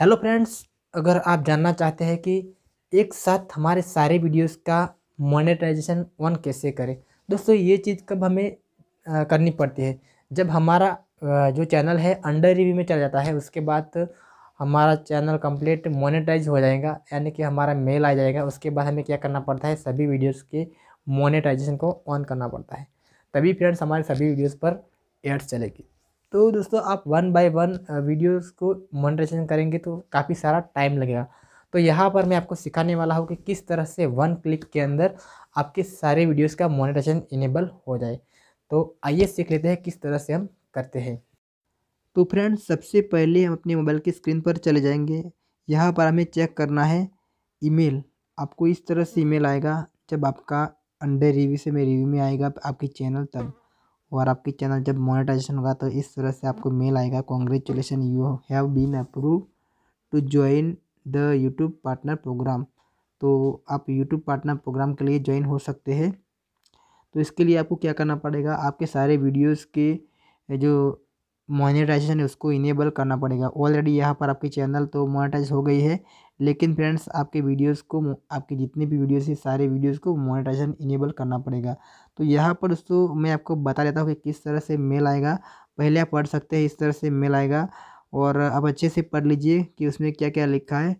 hello friends अगर आप जानना चाहते हैं कि एक साथ हमारे सारे वीडियोस का मोनेटाइजेशन ऑन कैसे करें दोस्तों ये चीज़ कब हमें आ, करनी पड़ती है जब हमारा आ, जो चैनल है अंडर रिव्यू में चला जाता है उसके बाद हमारा चैनल कंप्लीट मोनेटाइज हो जाएगा यानी कि हमारा मेल आ जाएगा उसके बाद हमें क्या करना पड़ता है सभी वीडियोज़ के मोनेटाइजेशन को ऑन करना पड़ता है तभी फ्रेंड्स हमारे सभी वीडियोज़ पर एड्स चलेगी तो दोस्तों आप वन बाय वन वीडियोस को मोनिटाइजेशन करेंगे तो काफ़ी सारा टाइम लगेगा तो यहाँ पर मैं आपको सिखाने वाला हूँ कि किस तरह से वन क्लिक के अंदर आपके सारे वीडियोस का मोनिटाइजेशन इनेबल हो जाए तो आइए सीख लेते हैं किस तरह से हम करते हैं तो फ्रेंड सबसे पहले हम अपने मोबाइल की स्क्रीन पर चले जाएँगे यहाँ पर हमें चेक करना है ई आपको इस तरह से ई आएगा जब आपका अंडर रिव्यू से मेरे रिव्यू में आएगा आपकी चैनल तब और आपकी चैनल जब मोनेटाइजेशन होगा तो इस तरह से आपको मेल आएगा congratulation you have been approve to join the YouTube partner program तो आप यूट्यूब पार्टनर प्रोग्राम के लिए ज्वाइन हो सकते हैं तो इसके लिए आपको क्या करना पड़ेगा आपके सारे वीडियोज़ के जो मोनेटाइजेशन है उसको इनेबल करना पड़ेगा ऑलरेडी यहाँ पर आपकी चैनल तो मोनेटाइज हो गई है लेकिन फ्रेंड्स आपके वीडियोस को आपके जितने भी वीडियोस हैं सारे वीडियोस को मोनेटाइजेशन इनेबल करना पड़ेगा तो यहाँ पर दोस्तों मैं आपको बता देता हूँ कि किस तरह से मेल आएगा पहले आप पढ़ सकते हैं इस तरह से मेल आएगा और आप अच्छे से पढ़ लीजिए कि उसमें क्या क्या लिखा है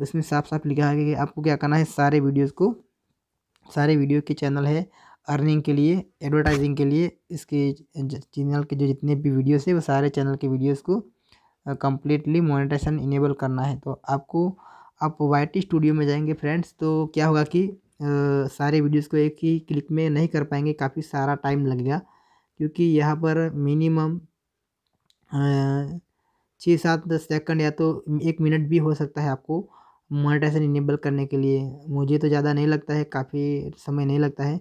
उसमें साफ साफ लिखा है कि आपको क्या करना है सारे वीडियोज़ को सारे वीडियो के चैनल है अर्निंग के लिए एडवर्टाइजिंग के लिए इसके चैनल के जो जितने भी वीडियोस है वो सारे चैनल के वीडियोस को कम्प्लीटली मोनेटाइजेशन इनेबल करना है तो आपको आप वाई स्टूडियो में जाएंगे फ्रेंड्स तो क्या होगा कि आ, सारे वीडियोस को एक ही क्लिक में नहीं कर पाएंगे काफ़ी सारा टाइम लगेगा क्योंकि यहाँ पर मिनिमम छः सात दस सेकंड या तो एक मिनट भी हो सकता है आपको मोनेटाइजेशन इनेबल करने के लिए मुझे तो ज़्यादा नहीं लगता है काफ़ी समय नहीं लगता है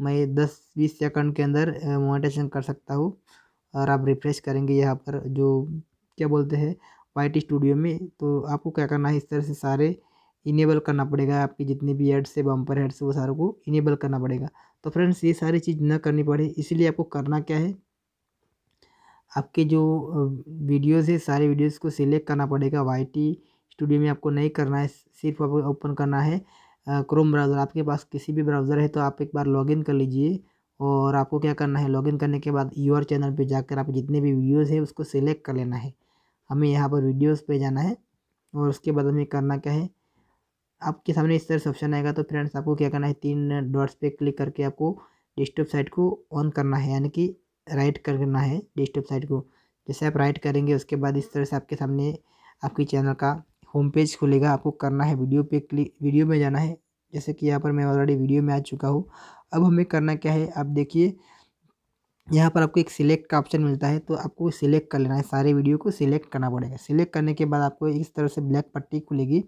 मैं दस बीस सेकंड के अंदर मोनेटाइजेशन कर सकता हूँ और आप रिफ़्रेश करेंगे यहाँ पर जो क्या बोलते हैं वाई स्टूडियो में तो आपको क्या करना है इस तरह से सारे इनेबल करना पड़ेगा आपके जितने भी एड्स है बम्पर हेड्स वो सारों को इनेबल करना पड़ेगा तो फ्रेंड्स ये सारी चीज़ ना करनी पड़े इसीलिए आपको करना क्या है आपके जो वीडियोज़ है सारे वीडियोज़ को सिलेक्ट करना पड़ेगा वाई स्टूडियो में आपको नहीं करना है सिर्फ आपको ओपन करना है क्रोम ब्राउज़र आपके पास किसी भी ब्राउज़र है तो आप एक बार लॉगिन कर लीजिए और आपको क्या करना है लॉगिन करने के बाद यूर चैनल पे जाकर आप जितने भी वीडियोज़ हैं उसको सिलेक्ट कर लेना है हमें यहाँ पर वीडियोस पे जाना है और उसके बाद हमें करना क्या है आपके सामने इस तरह से ऑप्शन आएगा तो फ्रेंड्स आपको क्या करना है तीन डॉट्स पे क्लिक करके आपको डिस्टर्ब साइट को ऑन करना है यानी कि राइट करना है डिस्टर्ब साइट को जैसे आप राइट करेंगे उसके बाद इस तरह से आपके सामने आपकी चैनल का होम पेज खुलेगा आपको करना है वीडियो पे क्लिक वीडियो में जाना है जैसे कि यहाँ पर मैं ऑलरेडी वीडियो में आ चुका हूँ अब हमें करना क्या है आप देखिए यहाँ पर आपको एक सिलेक्ट का ऑप्शन मिलता है तो आपको सिलेक्ट कर लेना है सारे वीडियो को सिलेक्ट करना पड़ेगा सिलेक्ट करने के बाद आपको इस तरह से ब्लैक पट्टी खुलेगी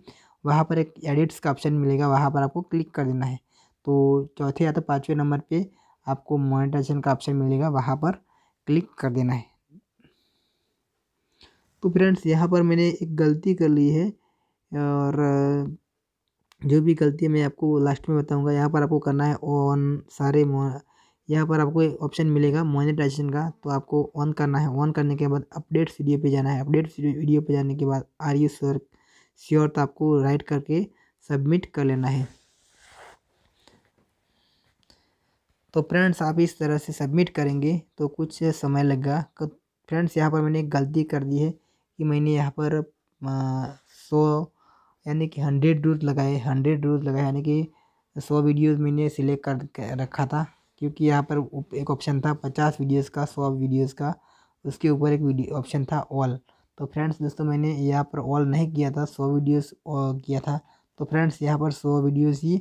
वहाँ पर एक एडिट्स का ऑप्शन मिलेगा वहाँ पर आपको क्लिक कर देना है तो चौथे या तो पाँचवें नंबर पे आपको मोनिटाइजेशन का ऑप्शन मिलेगा वहाँ पर क्लिक कर देना है तो फ्रेंड्स यहाँ पर मैंने एक गलती कर ली है और जो भी गलती है मैं आपको लास्ट में बताऊंगा यहाँ पर आपको करना है ऑन सारे यहाँ पर आपको ऑप्शन मिलेगा मोनिटाइजेशन का तो आपको ऑन करना है ऑन करने के बाद अपडेट वीडियो पे जाना है अपडेट वीडियो पे जाने के बाद आर यू श्योर श्योर तो आपको राइट करके सबमिट कर लेना है तो फ्रेंड्स आप इस तरह से सबमिट करेंगे तो कुछ समय लगेगा फ्रेंड्स तो यहाँ पर मैंने गलती कर दी है कि मैंने यहाँ पर सौ यानी कि हंड्रेड रूज लगाए हंड्रेड रूज लगाए यानी कि सौ वीडियोज़ मैंने सिलेक्ट कर रखा था क्योंकि यहाँ पर एक ऑप्शन था पचास वीडियोज़ का सौ वीडियोज़ का उसके ऊपर एक वीडियो ऑप्शन था ऑल तो फ्रेंड्स दोस्तों मैंने यहाँ पर ऑल नहीं किया था सौ वीडियोस किया था तो फ्रेंड्स यहाँ पर सौ वीडियोस ही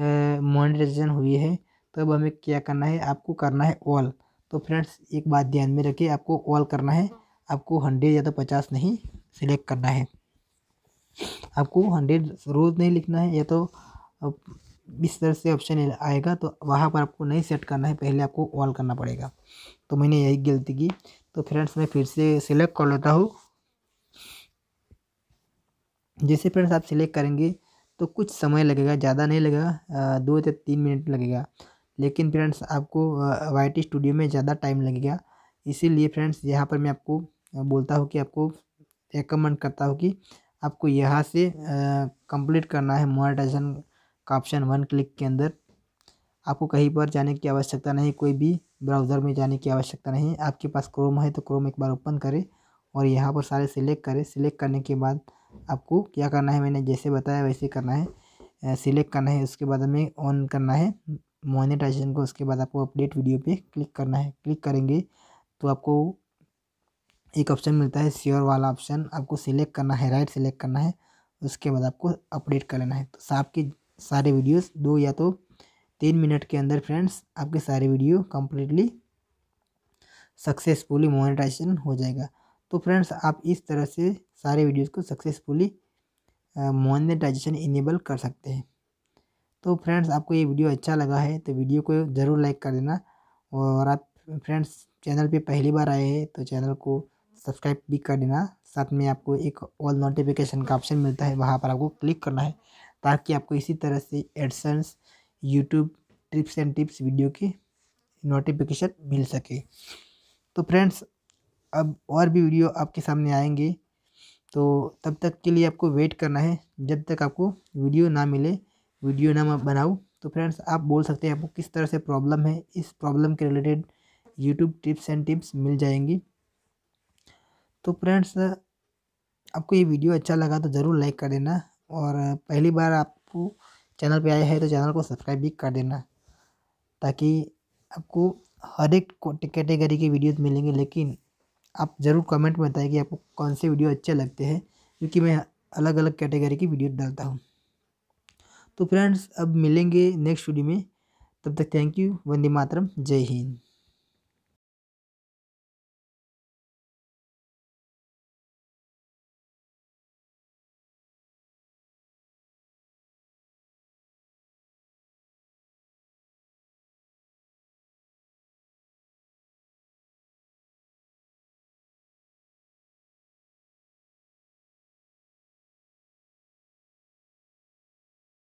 मोनिटाइजेशन हुई है तो अब हमें क्या करना है आपको करना है ऑल तो फ्रेंड्स एक बात ध्यान में रखिए आपको ऑल करना है आपको हंड्रेड या तो पचास नहीं सिलेक्ट करना है आपको हंड्रेड रोज़ नहीं लिखना है या तो इस तरह से ऑप्शन आएगा तो वहाँ पर आपको नहीं सेट करना है पहले आपको ऑल करना पड़ेगा तो मैंने यही गलती की तो फ्रेंड्स मैं फिर से सिलेक्ट कर लेता हूँ जैसे फ्रेंड्स आप सिलेक्ट करेंगे तो कुछ समय लगेगा ज़्यादा नहीं लगेगा दो या तीन मिनट लगेगा लेकिन फ्रेंड्स आपको वाई स्टूडियो में ज़्यादा टाइम लगेगा इसीलिए फ्रेंड्स यहाँ पर मैं आपको बोलता हूँ कि आपको रिकमेंड करता हूँ कि आपको यहाँ से कंप्लीट करना है मोनिटाइजेशन का ऑप्शन वन क्लिक के अंदर आपको कहीं पर जाने की आवश्यकता नहीं कोई भी ब्राउज़र में जाने की आवश्यकता नहीं आपके पास क्रोम है तो क्रोम एक बार ओपन करें और यहाँ पर सारे सिलेक्ट करें सिलेक्ट करने के बाद आपको क्या करना है मैंने जैसे बताया वैसे करना है सिलेक्ट करना है उसके बाद हमें ऑन करना है मोनिटाइजेशन को उसके बाद आपको अपडेट वीडियो पे क्लिक करना है क्लिक करेंगे तो आपको एक ऑप्शन मिलता है श्योर वाला ऑप्शन आपको सिलेक्ट करना है राइट सिलेक्ट करना है उसके बाद आपको अपडेट कर लेना है तो साहब की सारे वीडियोस दो या तो तीन मिनट के अंदर फ्रेंड्स आपके सारे वीडियो कम्प्लीटली सक्सेसफुली मोनेटाइजेशन हो जाएगा तो फ्रेंड्स आप इस तरह से सारे वीडियोस को सक्सेसफुली मोनेटाइजेशन इनेबल कर सकते हैं तो फ्रेंड्स आपको ये वीडियो अच्छा लगा है तो वीडियो को ज़रूर लाइक कर देना और आप फ्रेंड्स चैनल पे पहली बार आए हैं तो चैनल को सब्सक्राइब भी कर देना साथ में आपको एक ऑल नोटिफिकेशन का ऑप्शन मिलता है वहाँ पर आपको क्लिक करना है ताकि आपको इसी तरह से AdSense YouTube tricks and tips video की नोटिफिकेशन मिल सके तो फ्रेंड्स अब और भी वीडियो आपके सामने आएंगे तो तब तक के लिए आपको वेट करना है जब तक आपको वीडियो ना मिले वीडियो ना मैं बनाऊँ तो फ्रेंड्स आप बोल सकते हैं आपको किस तरह से प्रॉब्लम है इस प्रॉब्लम के related YouTube tips and tips मिल जाएंगी तो फ्रेंड्स आपको ये वीडियो अच्छा लगा तो ज़रूर लाइक कर देना और पहली बार आपको चैनल पे आए हैं तो चैनल को सब्सक्राइब भी कर देना ताकि आपको हर एक कैटेगरी के वीडियोस मिलेंगे लेकिन आप ज़रूर कमेंट में बताएं कि आपको कौन से वीडियो अच्छे लगते हैं क्योंकि मैं अलग अलग कैटेगरी की वीडियो डालता हूँ तो फ्रेंड्स अब मिलेंगे नेक्स्ट वीडियो में तब तक थैंक यू वंदे मातरम जय हिंद